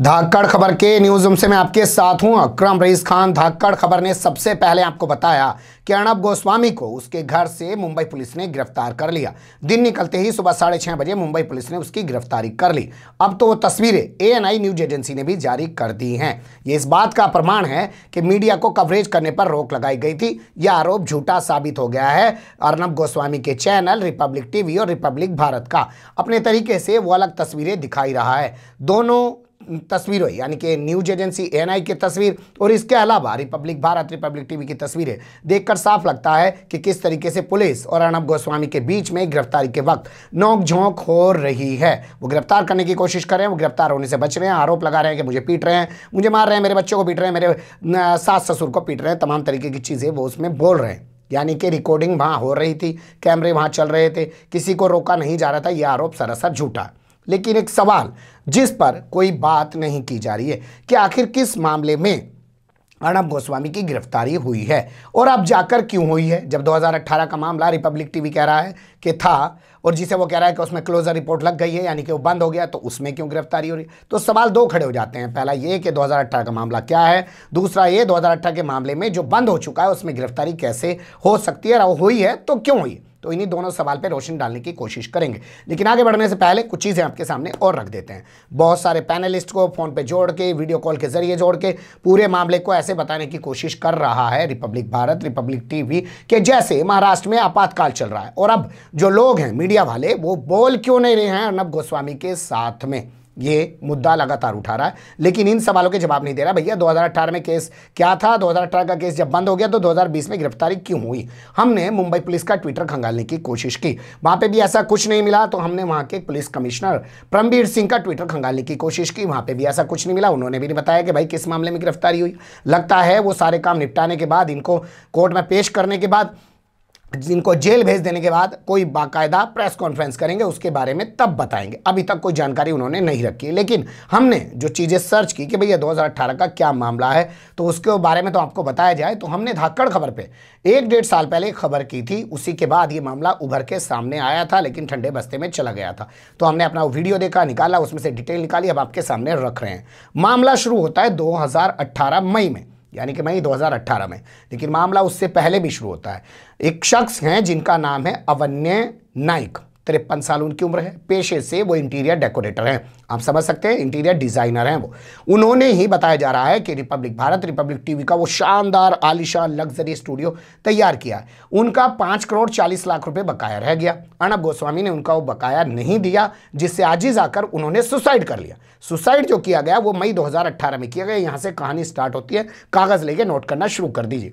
धाकड़ खबर के news room से मैं आपके साथ हूं अक्रम रईस खान धाकड़ खबर ने सबसे पहले आपको बताया कि अर्णब गोस्वामी को उसके घर से मुंबई पुलिस ने गिरफ्तार कर लिया दिन निकलते ही सुबह साढ़े छह बजे मुंबई पुलिस ने उसकी गिरफ्तारी कर ली अब तो वो तस्वीरें एएनआई न्यूज एजेंसी ने भी जारी कर दी हैं ये इस बात का प्रमाण है कि मीडिया को कवरेज करने पर रोक लगाई गई थी यह आरोप झूठा साबित हो गया है अर्णब गोस्वामी के चैनल रिपब्लिक टीवी और रिपब्लिक भारत का अपने तरीके से वो अलग तस्वीरें दिखाई रहा है दोनों तस्वीर हुई यानी कि न्यूज एजेंसी आई की तस्वीर और इसके अलावा रिपब्लिक भारत रिपब्लिक टीवी की तस्वीरें देखकर साफ लगता है कि किस तरीके से पुलिस और अर्णब गोस्वामी के बीच में गिरफ्तारी के वक्त नोकझोंक हो रही है वो गिरफ्तार करने की कोशिश कर रहे हैं वो गिरफ्तार होने से बच रहे हैं आरोप लगा रहे हैं कि मुझे पीट रहे हैं मुझे मार रहे हैं मेरे बच्चों को पीट रहे हैं मेरे सास ससुर को पीट रहे हैं तमाम तरीके की चीज़ें वो उसमें बोल रहे हैं यानी कि रिकॉर्डिंग वहाँ हो रही थी कैमरे वहाँ चल रहे थे किसी को रोका नहीं जा रहा था यह आरोप सरासर झूठा लेकिन एक सवाल जिस पर कोई बात नहीं की जा रही है कि आखिर किस मामले में अर्णब गोस्वामी की गिरफ्तारी हुई है और अब जाकर क्यों हुई है जब 2018 का मामला रिपब्लिक टीवी कह रहा है कि था और जिसे वो कह रहा है कि उसमें क्लोजर रिपोर्ट लग गई है यानी कि वो बंद हो गया तो उसमें क्यों गिरफ्तारी हो रही तो सवाल दो खड़े हो जाते हैं पहला ये कि 2018 का मामला क्या है दूसरा ये दो के मामले में जो बंद हो चुका है उसमें गिरफ्तारी कैसे हो सकती है और हुई है तो क्यों हुई तो इन्हीं दोनों सवाल पर रोशनी डालने की कोशिश करेंगे लेकिन आगे बढ़ने से पहले कुछ चीज़ें आपके सामने और रख देते हैं बहुत सारे पैनलिस्ट को फ़ोन पर जोड़ के वीडियो कॉल के जरिए जोड़ के पूरे मामले को ऐसे बताने की कोशिश कर रहा है रिपब्लिक भारत रिपब्लिक टीवी के जैसे महाराष्ट्र में आपातकाल चल रहा है और अब जो लोग हैं मीडिया वाले वो बोल क्यों नहीं रहे हैं अर्नब गोस्वामी के साथ में ये मुद्दा लगातार उठा रहा है लेकिन इन सवालों के जवाब नहीं दे रहा भैया 2018 में केस क्या था 2018 का केस जब बंद हो गया तो 2020 में गिरफ्तारी क्यों हुई हमने मुंबई पुलिस का ट्विटर खंगालने की कोशिश की वहाँ पे भी ऐसा कुछ नहीं मिला तो हमने वहाँ के पुलिस कमिश्नर परमवीर सिंह का ट्विटर खंगालने की कोशिश की वहाँ पर भी ऐसा कुछ नहीं मिला उन्होंने भी नहीं बताया कि भाई किस मामले में गिरफ्तारी हुई लगता है वो सारे काम निपटाने के बाद इनको कोर्ट में पेश करने के बाद जिनको जेल भेज देने के बाद कोई बाकायदा प्रेस कॉन्फ्रेंस करेंगे उसके बारे में तब बताएंगे अभी तक कोई जानकारी उन्होंने नहीं रखी लेकिन हमने जो चीज़ें सर्च की कि भैया 2018 का क्या मामला है तो उसके बारे में तो आपको बताया जाए तो हमने धाकड़ खबर पे एक डेढ़ साल पहले खबर की थी उसी के बाद ये मामला उभर के सामने आया था लेकिन ठंडे बस्ते में चला गया था तो हमने अपना वीडियो देखा निकाला उसमें से डिटेल निकाली अब आपके सामने रख रहे हैं मामला शुरू होता है दो मई में यानी कि मई 2018 में लेकिन मामला उससे पहले भी शुरू होता है एक शख्स हैं जिनका नाम है अवन्य नाइक तिरपन साल उनकी उम्र है पेशे से वो इंटीरियर डेकोरेटर हैं आप समझ सकते हैं इंटीरियर डिज़ाइनर हैं वो उन्होंने ही बताया जा रहा है कि रिपब्लिक भारत रिपब्लिक टीवी का वो शानदार आलिशान लग्जरी स्टूडियो तैयार किया है उनका पाँच करोड़ चालीस लाख रुपये बकाया रह गया अर्णब गोस्वामी ने उनका वो बकाया नहीं दिया जिससे आजीज आकर उन्होंने सुसाइड कर लिया सुसाइड जो किया गया वो मई दो में किया गया यहाँ से कहानी स्टार्ट होती है कागज़ लेके नोट करना शुरू कर दीजिए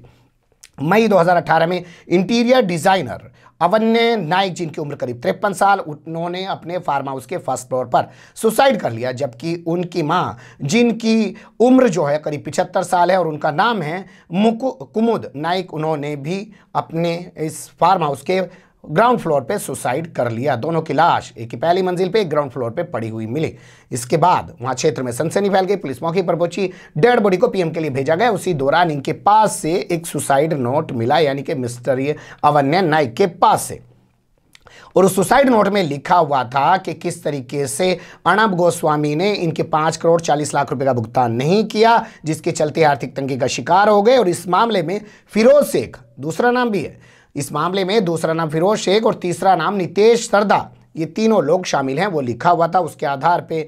मई 2018 में इंटीरियर डिज़ाइनर अवन्य नाइक जिनकी उम्र करीब तिरपन साल उन्होंने अपने फार्म हाउस के फर्स्ट फ्लोर पर सुसाइड कर लिया जबकि उनकी माँ जिनकी उम्र जो है करीब पिछहत्तर साल है और उनका नाम है मुकु कुमुद नाइक उन्होंने भी अपने इस फार्म हाउस के ग्राउंड फ्लोर पे सुसाइड कर लिया दोनों की लाश एक ही पहली मंजिल पे एक ग्राउंड फ्लोर पे पड़ी हुई मिली इसके बाद वहां क्षेत्र में सनसनी फैल गई पुलिस मौके पर पहुंची डेड बॉडी को पीएम के लिए भेजा गया उसी दौरान इनके पास से एक सुसाइड नोट मिला यानी कि मिस्टर अवन्य नाइक के पास से और उस सुसाइड नोट में लिखा हुआ था कि किस तरीके से अर्णब गोस्वामी ने इनके पांच करोड़ चालीस लाख रुपए का भुगतान नहीं किया जिसके चलते आर्थिक तंगी का शिकार हो गए और इस मामले में फिरोज शेख दूसरा नाम भी है इस मामले में दूसरा नाम फिरोज शेख और तीसरा नाम नितेश सरदा ये तीनों लोग शामिल हैं वो लिखा हुआ था उसके आधार पे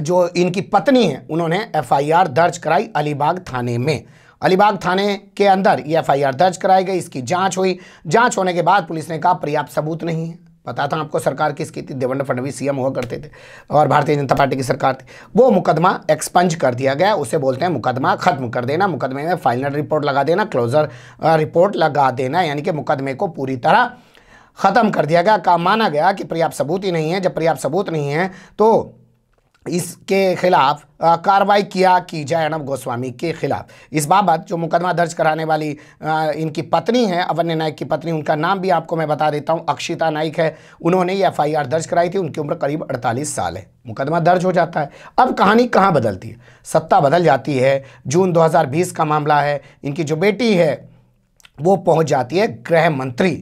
जो इनकी पत्नी है उन्होंने एफआईआर दर्ज कराई अलीबाग थाने में अलीबाग थाने के अंदर ये एफआईआर दर्ज कराई गई इसकी जांच हुई जांच होने के बाद पुलिस ने कहा पर्याप्त सबूत नहीं है पता था आपको सरकार किसकी थी देवेंद्र फडणवीस सीएम हुआ करते थे और भारतीय जनता पार्टी की सरकार थी वो मुकदमा एक्सपंज कर दिया गया उसे बोलते हैं मुकदमा ख़त्म कर देना मुकदमे में फाइनल रिपोर्ट लगा देना क्लोजर रिपोर्ट लगा देना यानी कि मुकदमे को पूरी तरह ख़त्म कर दिया गया का माना गया कि पर्याप्त सबूत ही नहीं है जब पर्याप्त सबूत नहीं है तो इसके खिलाफ कार्रवाई किया कि जयनब गोस्वामी के खिलाफ इस बाबत जो मुकदमा दर्ज कराने वाली आ, इनकी पत्नी है अवन्य नायक की पत्नी उनका नाम भी आपको मैं बता देता हूँ अक्षिता नाइक है उन्होंने ये एफआईआर दर्ज कराई थी उनकी उम्र करीब 48 साल है मुकदमा दर्ज हो जाता है अब कहानी कहाँ बदलती है सत्ता बदल जाती है जून दो का मामला है इनकी जो बेटी है वो पहुँच जाती है गृह मंत्री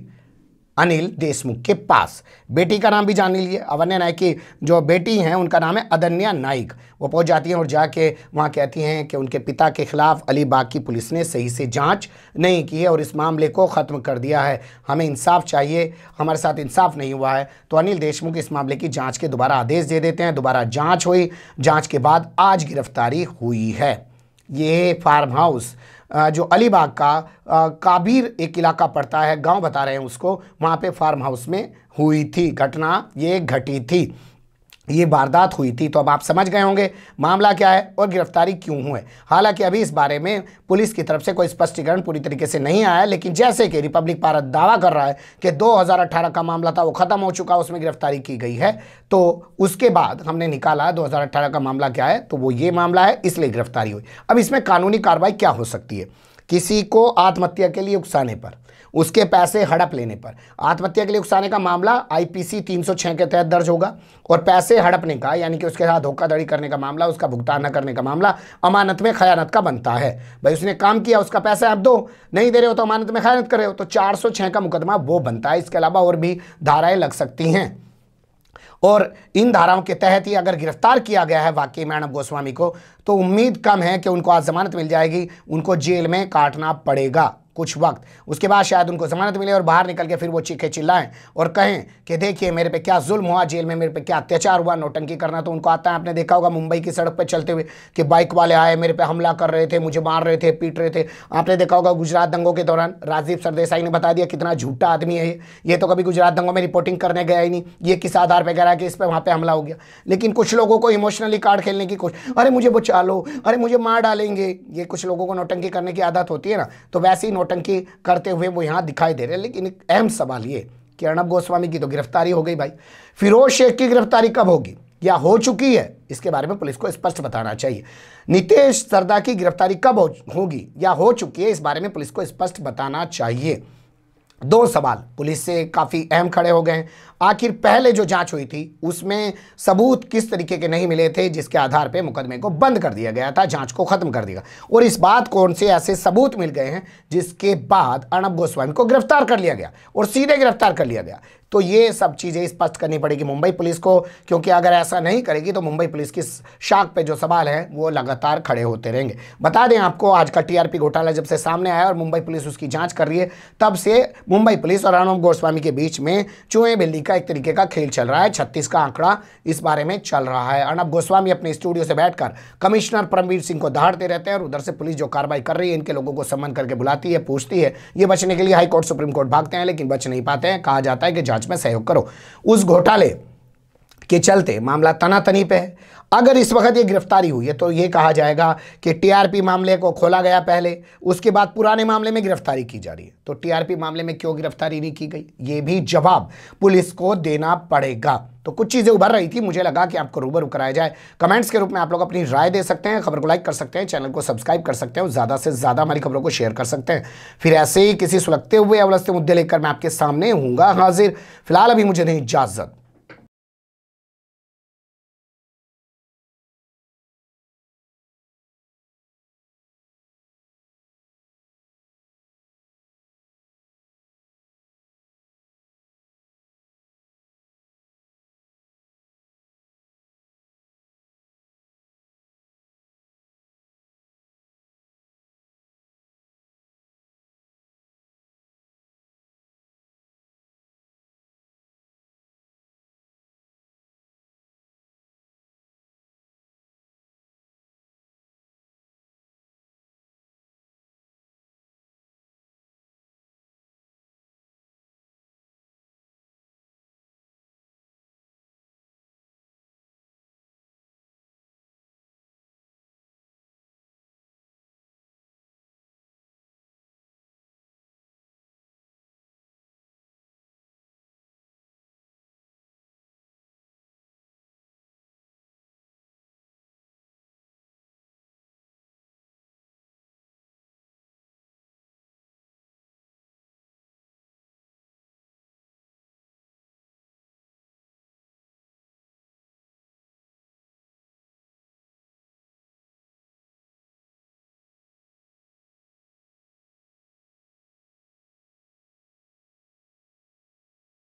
अनिल देशमुख के पास बेटी का नाम भी जान लीजिए अवन्या नायक की जो बेटी हैं उनका नाम है अदन्या नाइक वो पहुंच जाती हैं और जाके वहाँ कहती हैं कि उनके पिता के खिलाफ अलीबाग की पुलिस ने सही से जांच नहीं की है और इस मामले को ख़त्म कर दिया है हमें इंसाफ चाहिए हमारे साथ इंसाफ नहीं हुआ है तो अनिल देशमुख इस मामले की जाँच के दोबारा आदेश दे देते हैं दोबारा जाँच हुई जाँच के बाद आज गिरफ्तारी हुई है ये फार्म हाउस जो अलीबाग का काबिर एक इलाका पड़ता है गांव बता रहे हैं उसको वहाँ पे फार्म हाउस में हुई थी घटना ये घटी थी ये वारदात हुई थी तो अब आप समझ गए होंगे मामला क्या है और गिरफ्तारी क्यों हुई हालांकि अभी इस बारे में पुलिस की तरफ से कोई स्पष्टीकरण पूरी तरीके से नहीं आया लेकिन जैसे कि रिपब्लिक भारत दावा कर रहा है कि 2018 का मामला था वो ख़त्म हो चुका उसमें गिरफ्तारी की गई है तो उसके बाद हमने निकाला दो का मामला क्या है तो वो ये मामला है इसलिए गिरफ्तारी हुई अब इसमें कानूनी कार्रवाई क्या हो सकती है किसी को आत्महत्या के लिए उकसाने पर उसके पैसे हड़प लेने पर आत्महत्या के लिए उकसाने का मामला आईपीसी 306 के तहत दर्ज होगा और पैसे हड़पने का यानी कि उसके साथ धोखाधड़ी करने का मामला उसका भुगतान न करने का मामला अमानत में खयानत का बनता है भाई उसने काम किया उसका पैसा आप दो नहीं दे रहे हो तो अमानत में खयानत कर रहे हो तो चार का मुकदमा वो बनता है इसके अलावा और भी धाराएँ लग सकती हैं और इन धाराओं के तहत ही अगर गिरफ्तार किया गया है वाकई में अर्णब गोस्वामी को तो उम्मीद कम है कि उनको आज ज़मानत मिल जाएगी उनको जेल में काटना पड़ेगा कुछ वक्त उसके बाद शायद उनको ज़मानत मिले और बाहर निकल के फिर वो चीखे चिल्लाएं और कहें कि देखिए मेरे पे क्या जुल्म हुआ जेल में मेरे पे क्या अत्याचार हुआ नोटंकी करना तो उनको आता है आपने देखा होगा मुंबई की सड़क पर चलते हुए कि बाइक वाले आए मेरे पे हमला कर रहे थे मुझे मार रहे थे पीट रहे थे आपने देखा होगा गुजरात दंगों के दौरान राजीव सरदेसाई ने बता दिया कितना झूठा आदमी है ये तो कभी गुजरात दंगों में रिपोर्टिंग करने गया ही नहीं ये किस आधार पर कह रहा है कि इस पर वहाँ पर हमला हो गया लेकिन कुछ लोगों को इमोशनली कार्ड खेलने की कोशिश अरे मुझे वो निकालो अरे मुझे मार डालेंगे ये कुछ लोगों को नोटंकी करने की आदत होती है ना तो वैसे ही नोटंकी करते हुए वो यहाँ दिखाई दे रहे हैं लेकिन अहम सवाल ये कि अर्णब गोस्वामी की तो गिरफ्तारी हो गई भाई फिरोज शेख की गिरफ्तारी कब होगी या हो चुकी है इसके बारे में पुलिस को स्पष्ट बताना चाहिए नितेश सरदा की गिरफ्तारी कब होगी या हो चुकी है इस बारे में पुलिस को स्पष्ट बताना चाहिए दो सवाल पुलिस से काफ़ी अहम खड़े हो गए हैं आखिर पहले जो जांच हुई थी उसमें सबूत किस तरीके के नहीं मिले थे जिसके आधार पर मुकदमे को बंद कर दिया गया था जांच को खत्म कर दिया और इस बात कौन से ऐसे सबूत मिल गए हैं जिसके बाद अर्णब गोस्वामी को गिरफ्तार कर लिया गया और सीधे गिरफ्तार कर लिया गया तो ये सब चीज़ें स्पष्ट करनी पड़ेगी मुंबई पुलिस को क्योंकि अगर ऐसा नहीं करेगी तो मुंबई पुलिस की शाख पे जो सवाल है वो लगातार खड़े होते रहेंगे बता दें आपको आज का टीआरपी घोटाला जब से सामने आया और मुंबई पुलिस उसकी जांच कर रही है तब से मुंबई पुलिस और अर्णब गोस्वामी के बीच में चूहे बिल्ली का एक तरीके का खेल चल रहा है छत्तीस का आंकड़ा इस बारे में चल रहा है अर्णब गोस्वामी अपने स्टूडियो से बैठकर कमिश्नर परमवीर सिंह को दहाड़ते रहते हैं और उधर से पुलिस जो कार्रवाई कर रही है इनके लोगों को सम्मन करके बुलाती है पूछती है ये बचने के लिए हाईकोर्ट सुप्रीम कोर्ट भागते हैं लेकिन बच नहीं पाते हैं कहा जाता है कि जांच में सहयोग करो उस घोटाले के चलते मामला तनातनी पे है अगर इस वक्त ये गिरफ्तारी हुई है तो ये कहा जाएगा कि टीआरपी मामले को खोला गया पहले उसके बाद पुराने मामले में गिरफ्तारी की जा रही है तो टीआरपी मामले में क्यों गिरफ्तारी नहीं की गई ये भी जवाब पुलिस को देना पड़ेगा तो कुछ चीज़ें उभर रही थी मुझे लगा कि आपको रूबरू कराया जाए कमेंट्स के रूप में आप लोग अपनी राय दे सकते हैं खबर को लाइक कर सकते हैं चैनल को सब्सक्राइब कर सकते हैं ज़्यादा से ज़्यादा हमारी खबरों को शेयर कर सकते हैं फिर ऐसे ही किसी सुलगते हुए अवलस्ते मुद्दे लेकर मैं आपके सामने हूँगा हाजिर फिलहाल अभी मुझे नहीं इजाज़त